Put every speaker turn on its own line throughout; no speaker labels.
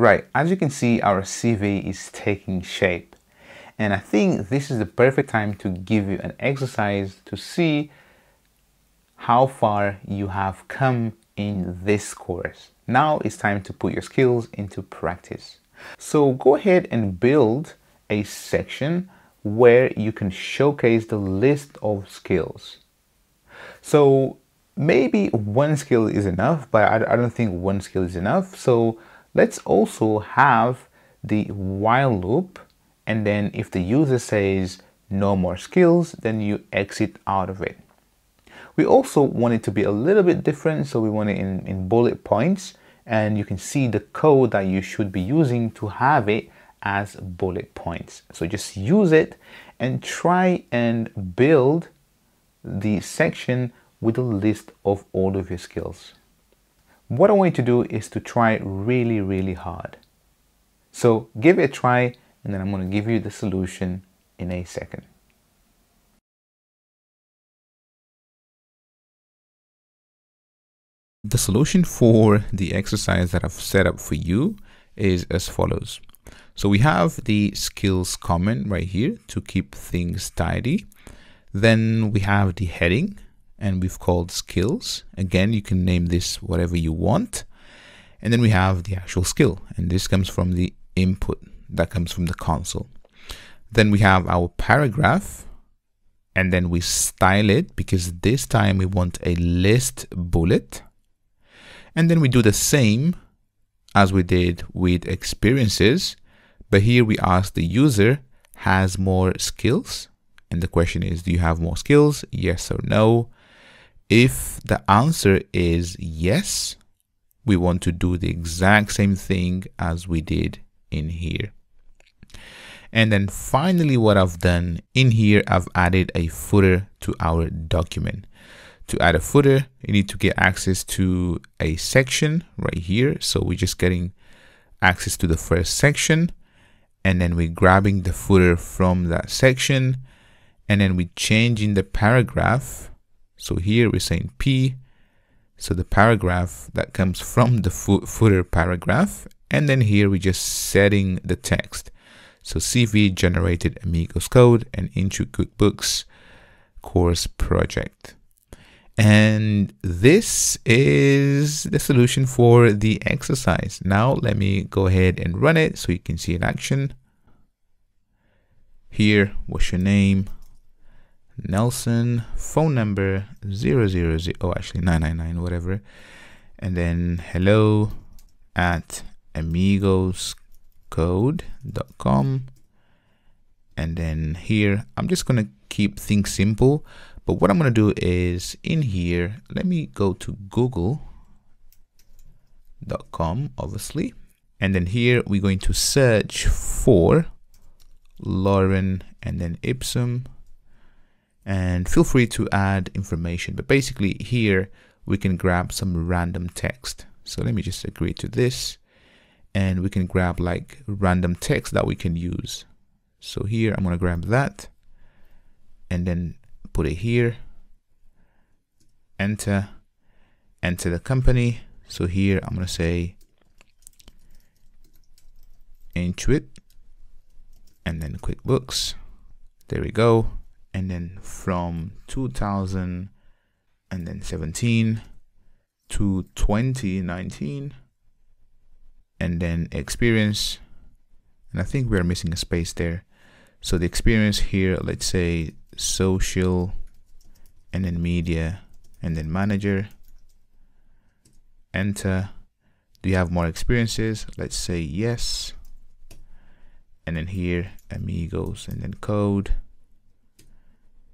Right, as you can see, our CV is taking shape. And I think this is the perfect time to give you an exercise to see how far you have come in this course. Now it's time to put your skills into practice. So go ahead and build a section where you can showcase the list of skills. So maybe one skill is enough, but I, don't think one skill is enough. So Let's also have the while loop and then if the user says no more skills, then you exit out of it. We also want it to be a little bit different, so we want it in, in bullet points and you can see the code that you should be using to have it as bullet points. So just use it and try and build the section with a list of all of your skills. What I want you to do is to try really, really hard. So give it a try and then I'm going to give you the solution in a second. The solution for the exercise that I've set up for you is as follows. So we have the skills comment right here to keep things tidy. Then we have the heading and we've called skills. Again, you can name this whatever you want. And then we have the actual skill, and this comes from the input that comes from the console. Then we have our paragraph, and then we style it because this time we want a list bullet. And then we do the same as we did with experiences, but here we ask the user has more skills. And the question is, do you have more skills? Yes or no? If the answer is yes, we want to do the exact same thing as we did in here. And then finally, what I've done in here, I've added a footer to our document. To add a footer, you need to get access to a section right here. So we're just getting access to the first section and then we're grabbing the footer from that section and then we're changing the paragraph so here we're saying P, so the paragraph that comes from the fo footer paragraph, and then here we're just setting the text. So CV generated Amigos code and into QuickBooks course project. And this is the solution for the exercise. Now let me go ahead and run it so you can see in action. Here, what's your name? Nelson, phone number 000, oh, actually 999, whatever. And then hello at amigoscode.com. And then here, I'm just going to keep things simple. But what I'm going to do is in here, let me go to google.com, obviously. And then here we're going to search for Lauren and then Ipsum and feel free to add information. But basically here we can grab some random text. So let me just agree to this and we can grab like random text that we can use. So here I'm going to grab that and then put it here. Enter, enter the company. So here I'm going to say Intuit and then QuickBooks. There we go and then from 2017 to 2019 and then experience and I think we're missing a space there so the experience here let's say social and then media and then manager enter do you have more experiences let's say yes and then here amigos and then code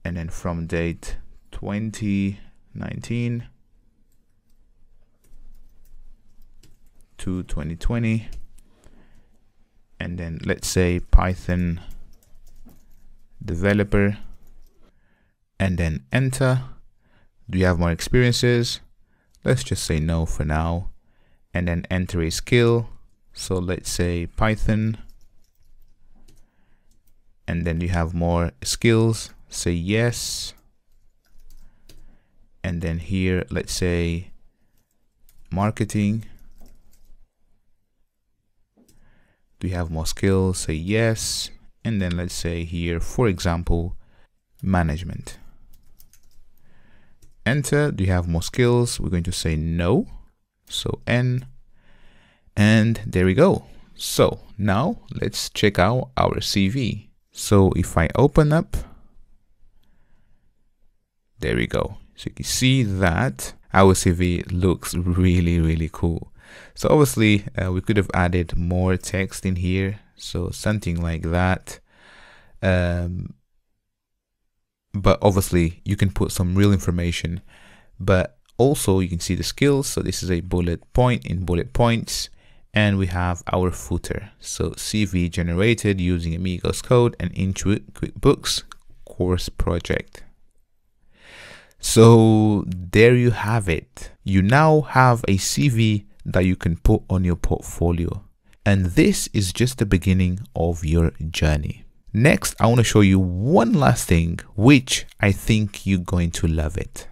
and then from date 2019 to 2020 and then let's say python developer and then enter do you have more experiences let's just say no for now and then enter a skill so let's say python and then you have more skills say yes. And then here, let's say marketing. Do you have more skills? Say yes. And then let's say here, for example, management. Enter. Do you have more skills? We're going to say no. So N. And there we go. So now let's check out our CV. So if I open up there we go. So you can see that our CV looks really, really cool. So obviously uh, we could have added more text in here. So something like that. Um, but obviously you can put some real information, but also you can see the skills. So this is a bullet point in bullet points and we have our footer. So CV generated using Amigos code and Intuit QuickBooks course project. So there you have it. You now have a CV that you can put on your portfolio. And this is just the beginning of your journey. Next, I want to show you one last thing, which I think you're going to love it.